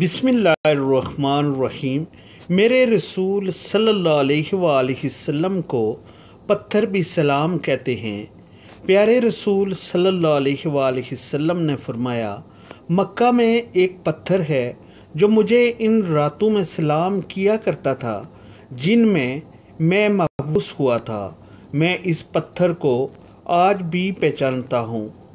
بسم اللہ الرحمن الرحیم میرے رسول صلی اللہ علیہ وآلہ وسلم کو پتھر بھی سلام کہتے ہیں پیارے رسول صلی اللہ علیہ وآلہ وسلم نے فرمایا مکہ میں ایک پتھر ہے جو مجھے ان راتوں میں سلام کیا کرتا تھا جن میں میں محبوس ہوا تھا میں اس پتھر کو آج بھی پہچانتا ہوں